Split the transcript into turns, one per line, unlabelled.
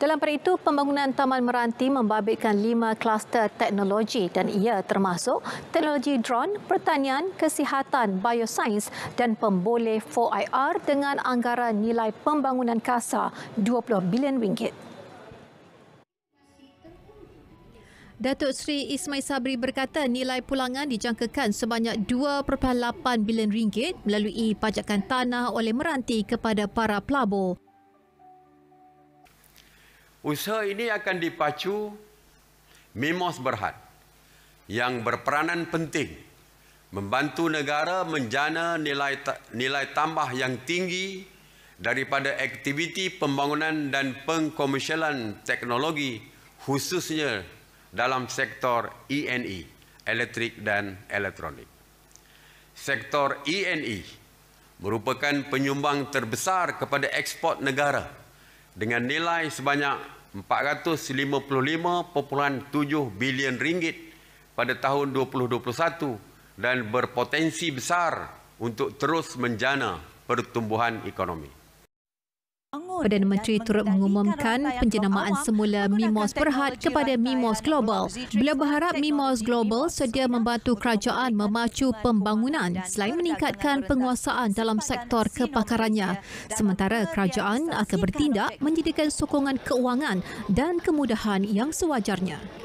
Dalam pada itu, pembangunan Taman Meranti membabitkan lima kluster teknologi dan ia termasuk teknologi drone, pertanian, kesihatan, biosains dan pemboleh 4IR dengan anggaran nilai pembangunan kasar RM20 bilion. ringgit. Datuk Sri Ismail Sabri berkata nilai pulangan dijangkakan sebanyak 2.8 bilion ringgit melalui pajakan tanah oleh Meranti kepada para pelabur.
Usaha ini akan dipacu Mimos Berhad yang berperanan penting membantu negara menjana nilai nilai tambah yang tinggi daripada aktiviti pembangunan dan pengkomersialan teknologi khususnya dalam sektor ENE, e, elektrik dan elektronik. Sektor ENE e merupakan penyumbang terbesar kepada ekspor negara dengan nilai sebanyak 455.7 bilion ringgit pada tahun 2021 dan berpotensi besar untuk terus menjana pertumbuhan ekonomi.
Perdana Menteri turut mengumumkan penjenamaan semula Mimos Berhad kepada Mimos Global. Beliau berharap Mimos Global sedia membantu kerajaan memacu pembangunan selain meningkatkan penguasaan dalam sektor kepakarannya. Sementara kerajaan akan bertindak menjadikan sokongan keuangan dan kemudahan yang sewajarnya.